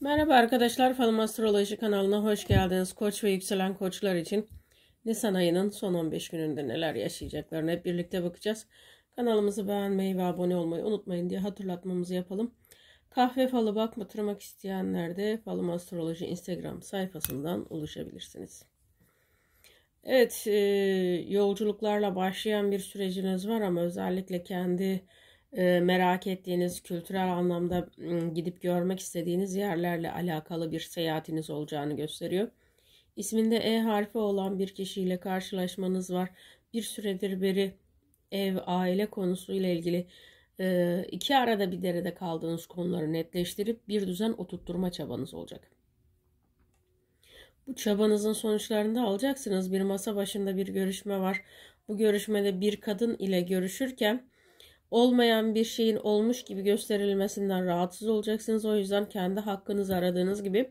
Merhaba arkadaşlar, Falım Astroloji kanalına hoş geldiniz. Koç ve yükselen koçlar için Nisan ayının son 15 gününde neler yaşayacaklarını hep birlikte bakacağız. Kanalımızı beğenmeyi ve abone olmayı unutmayın diye hatırlatmamızı yapalım. Kahve falı bakmatırmak isteyenler de Falım Astroloji Instagram sayfasından ulaşabilirsiniz. Evet, e, yolculuklarla başlayan bir süreciniz var ama özellikle kendi e, merak ettiğiniz, kültürel anlamda gidip görmek istediğiniz yerlerle alakalı bir seyahatiniz olacağını gösteriyor. İsminde E harfi olan bir kişiyle karşılaşmanız var. Bir süredir beri ev, aile konusuyla ilgili e, iki arada bir derede kaldığınız konuları netleştirip bir düzen oturtturma çabanız olacak. Bu çabanızın sonuçlarını da alacaksınız. Bir masa başında bir görüşme var. Bu görüşmede bir kadın ile görüşürken olmayan bir şeyin olmuş gibi gösterilmesinden rahatsız olacaksınız. O yüzden kendi hakkınızı aradığınız gibi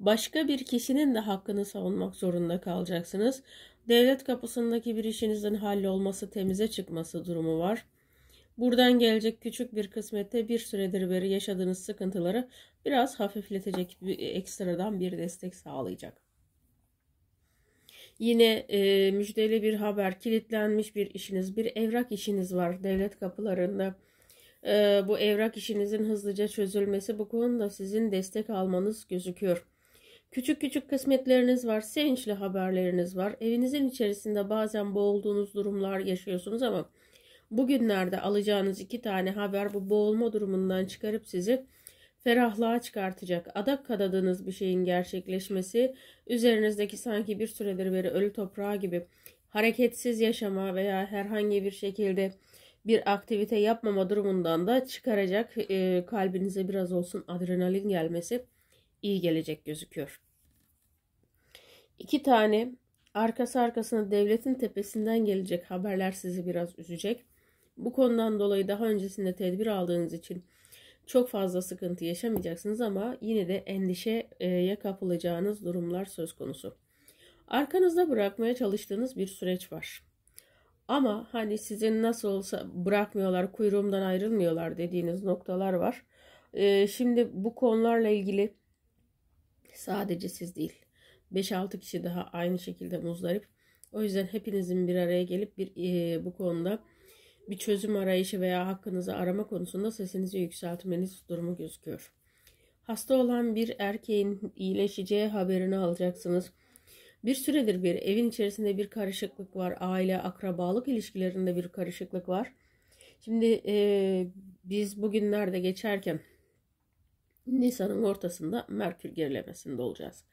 başka bir kişinin de hakkını savunmak zorunda kalacaksınız. Devlet kapısındaki bir işinizin hallolması, temize çıkması durumu var. Buradan gelecek küçük bir kısmette bir süredir beri yaşadığınız sıkıntıları biraz hafifletecek bir ekstradan bir destek sağlayacak. Yine e, müjdeli bir haber, kilitlenmiş bir işiniz, bir evrak işiniz var devlet kapılarında. E, bu evrak işinizin hızlıca çözülmesi bu konuda sizin destek almanız gözüküyor. Küçük küçük kısmetleriniz var, sevinçli haberleriniz var. Evinizin içerisinde bazen boğulduğunuz durumlar yaşıyorsunuz ama bugünlerde alacağınız iki tane haber bu boğulma durumundan çıkarıp sizi ferahlığa çıkartacak, adak kadadığınız bir şeyin gerçekleşmesi, üzerinizdeki sanki bir süredir beri ölü toprağı gibi hareketsiz yaşama veya herhangi bir şekilde bir aktivite yapmama durumundan da çıkaracak e, kalbinize biraz olsun adrenalin gelmesi iyi gelecek gözüküyor. İki tane arkası arkasına devletin tepesinden gelecek haberler sizi biraz üzecek. Bu konudan dolayı daha öncesinde tedbir aldığınız için çok fazla sıkıntı yaşamayacaksınız ama yine de endişeye kapılacağınız durumlar söz konusu. Arkanızda bırakmaya çalıştığınız bir süreç var. Ama hani sizin nasıl olsa bırakmıyorlar, kuyruğumdan ayrılmıyorlar dediğiniz noktalar var. Ee, şimdi bu konularla ilgili sadece siz değil, 5-6 kişi daha aynı şekilde muzdarip. O yüzden hepinizin bir araya gelip bir e, bu konuda bir çözüm arayışı veya hakkınızı arama konusunda sesinizi yükseltmeniz durumu gözüküyor. Hasta olan bir erkeğin iyileşeceği haberini alacaksınız. Bir süredir bir evin içerisinde bir karışıklık var. Aile, akrabalık ilişkilerinde bir karışıklık var. Şimdi e, biz bugünlerde geçerken Nisan'ın ortasında Merkür gerilemesinde olacağız.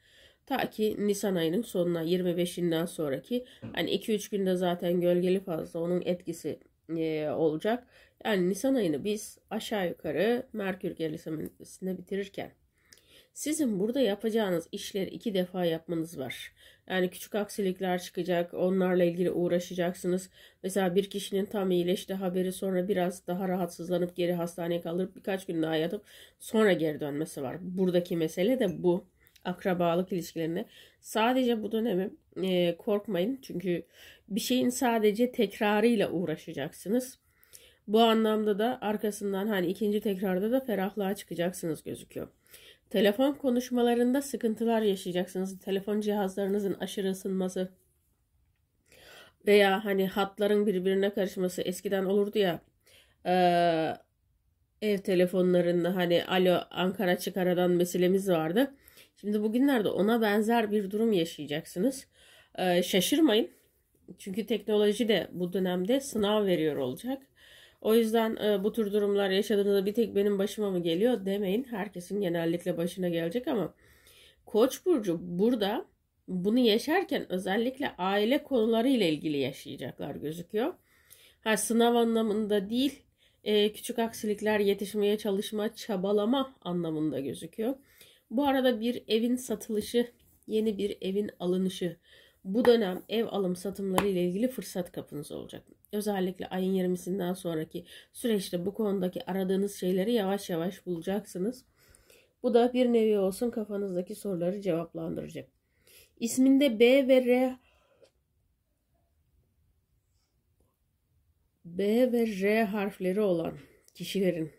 Ta ki Nisan ayının sonuna 25'inden sonraki hani 2-3 günde zaten gölgeli fazla onun etkisi e, olacak. Yani Nisan ayını biz aşağı yukarı Merkür geriliminde bitirirken sizin burada yapacağınız işleri iki defa yapmanız var. Yani küçük aksilikler çıkacak, onlarla ilgili uğraşacaksınız. Mesela bir kişinin tam iyileşti haberi sonra biraz daha rahatsızlanıp geri hastaneye kalır birkaç gün daha yatıp sonra geri dönmesi var. Buradaki mesele de bu akrabalık ilişkilerine. Sadece bu dönemi e, korkmayın çünkü bir şeyin sadece tekrarıyla uğraşacaksınız. Bu anlamda da arkasından hani ikinci tekrarda da ferahlığa çıkacaksınız gözüküyor. Telefon konuşmalarında sıkıntılar yaşayacaksınız. Telefon cihazlarınızın aşırı ısınması veya hani hatların birbirine karışması eskiden olurdu ya e, ev telefonlarında hani alo Ankara çıkaradan meselemiz vardı. Şimdi bugünlerde ona benzer bir durum yaşayacaksınız. Ee, şaşırmayın. Çünkü teknoloji de bu dönemde sınav veriyor olacak. O yüzden e, bu tür durumlar yaşadığınızda bir tek benim başıma mı geliyor demeyin. Herkesin genellikle başına gelecek ama Koç burcu burada bunu yaşarken özellikle aile konuları ile ilgili yaşayacaklar gözüküyor. Ha sınav anlamında değil, e, küçük aksilikler yetişmeye çalışma, çabalama anlamında gözüküyor. Bu arada bir evin satılışı, yeni bir evin alınışı. Bu dönem ev alım satımları ile ilgili fırsat kapınız olacak. Özellikle ayın 20'sinden sonraki süreçte bu konudaki aradığınız şeyleri yavaş yavaş bulacaksınız. Bu da bir nevi olsun kafanızdaki soruları cevaplandıracak. İsminde B ve R B ve R harfleri olan kişilerin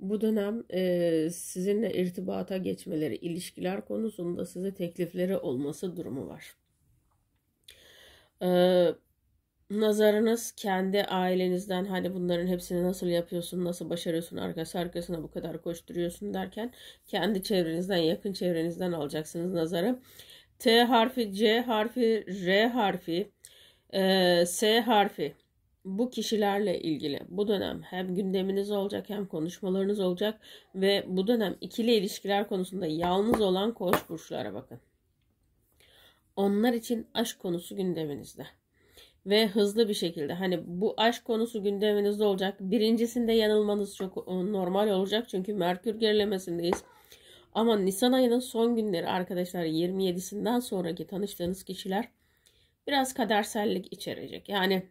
bu dönem e, sizinle irtibata geçmeleri, ilişkiler konusunda size teklifleri olması durumu var. E, nazarınız kendi ailenizden hani bunların hepsini nasıl yapıyorsun, nasıl başarıyorsun, arkası arkasına bu kadar koşturuyorsun derken kendi çevrenizden, yakın çevrenizden alacaksınız nazarı. T harfi, C harfi, R harfi, e, S harfi bu kişilerle ilgili bu dönem hem gündeminiz olacak hem konuşmalarınız olacak ve bu dönem ikili ilişkiler konusunda yalnız olan koç burçlara bakın. Onlar için aşk konusu gündeminizde. Ve hızlı bir şekilde hani bu aşk konusu gündeminizde olacak. Birincisinde yanılmanız çok e, normal olacak çünkü Merkür gerilemesindeyiz. Ama Nisan ayının son günleri arkadaşlar 27'sinden sonraki tanıştığınız kişiler biraz kadersellik içerecek. Yani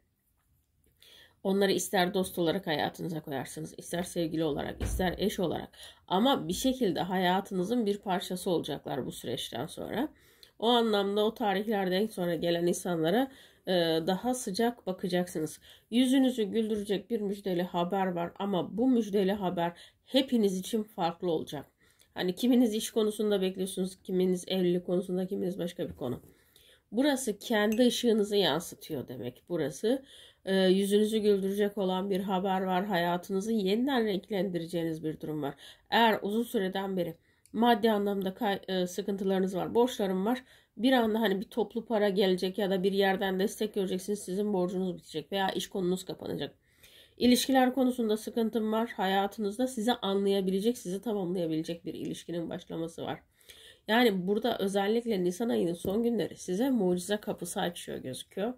Onları ister dost olarak hayatınıza koyarsınız, ister sevgili olarak, ister eş olarak. Ama bir şekilde hayatınızın bir parçası olacaklar bu süreçten sonra. O anlamda o tarihlerden sonra gelen insanlara e, daha sıcak bakacaksınız. Yüzünüzü güldürecek bir müjdeli haber var ama bu müjdeli haber hepiniz için farklı olacak. Hani kiminiz iş konusunda bekliyorsunuz, kiminiz evlilik konusunda, kiminiz başka bir konu. Burası kendi ışığınızı yansıtıyor demek. Burası e, yüzünüzü güldürecek olan bir haber var. Hayatınızı yeniden renklendireceğiniz bir durum var. Eğer uzun süreden beri maddi anlamda kay, e, sıkıntılarınız var, borçlarım var. Bir anda hani bir toplu para gelecek ya da bir yerden destek göreceksiniz. Sizin borcunuz bitecek veya iş konunuz kapanacak. İlişkiler konusunda sıkıntım var. Hayatınızda sizi anlayabilecek, sizi tamamlayabilecek bir ilişkinin başlaması var. Yani burada özellikle Nisan ayının son günleri size mucize kapısı açıyor gözüküyor.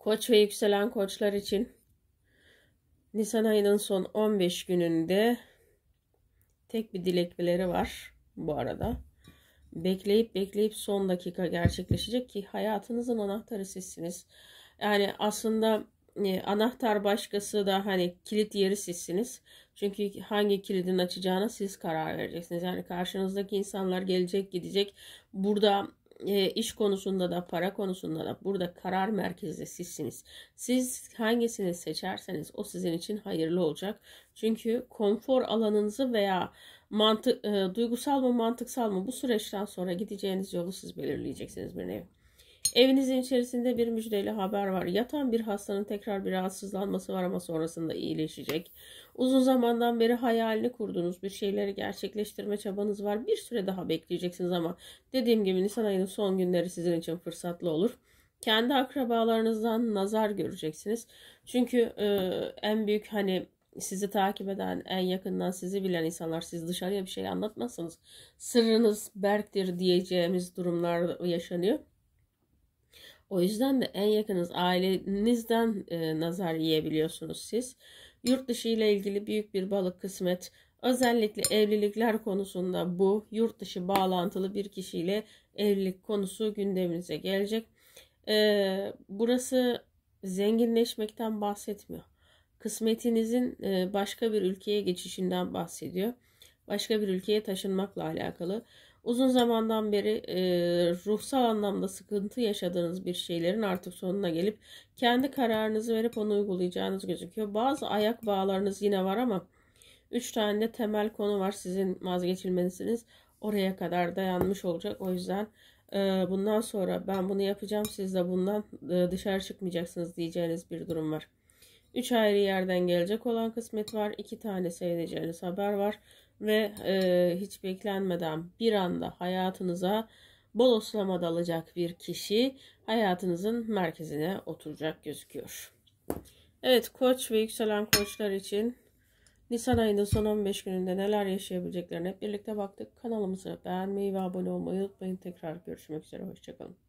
Koç ve yükselen koçlar için Nisan ayının son 15 gününde tek bir dilekleri var bu arada. Bekleyip bekleyip son dakika gerçekleşecek ki hayatınızın anahtarı sizsiniz. Yani aslında e, anahtar başkası da hani kilit yeri sizsiniz. Çünkü hangi kilidin açacağına siz karar vereceksiniz. Yani karşınızdaki insanlar gelecek gidecek. Burada e, iş konusunda da para konusunda da burada karar merkezde sizsiniz. Siz hangisini seçerseniz o sizin için hayırlı olacak. Çünkü konfor alanınızı veya mantık e, duygusal mı mantıksal mı bu süreçten sonra gideceğiniz yolu siz belirleyeceksiniz bir nevi. Evinizin içerisinde bir müjdeli haber var. Yatan bir hastanın tekrar bir rahatsızlanması var ama sonrasında iyileşecek. Uzun zamandan beri hayalini kurduğunuz bir şeyleri gerçekleştirme çabanız var. Bir süre daha bekleyeceksiniz ama dediğim gibi Nisan ayının son günleri sizin için fırsatlı olur. Kendi akrabalarınızdan nazar göreceksiniz. Çünkü e, en büyük hani sizi takip eden, en yakından sizi bilen insanlar, siz dışarıya bir şey anlatmazsanız sırrınız Berk'tir diyeceğimiz durumlar yaşanıyor. O yüzden de en yakınız ailenizden e, nazar yiyebiliyorsunuz siz. Yurt dışı ile ilgili büyük bir balık kısmet. Özellikle evlilikler konusunda bu yurt dışı bağlantılı bir kişiyle evlilik konusu gündeminize gelecek. E, burası zenginleşmekten bahsetmiyor. Kısmetinizin e, başka bir ülkeye geçişinden bahsediyor. Başka bir ülkeye taşınmakla alakalı. Uzun zamandan beri e, ruhsal anlamda sıkıntı yaşadığınız bir şeylerin artık sonuna gelip kendi kararınızı verip onu uygulayacağınız gözüküyor. Bazı ayak bağlarınız yine var ama 3 tane de temel konu var sizin vazgeçilmenizsiniz. Oraya kadar dayanmış olacak. O yüzden e, bundan sonra ben bunu yapacağım siz de bundan e, dışarı çıkmayacaksınız diyeceğiniz bir durum var. 3 ayrı yerden gelecek olan kısmet var. 2 tane sevineceğiniz haber var ve e, hiç beklenmeden bir anda hayatınıza bol baloslama dalacak bir kişi hayatınızın merkezine oturacak gözüküyor. Evet koç ve yükselen koçlar için Nisan ayının son 15 gününde neler yaşayabileceklerine hep birlikte baktık. Kanalımıza beğenmeyi ve abone olmayı unutmayın. Tekrar görüşmek üzere. Hoşçakalın.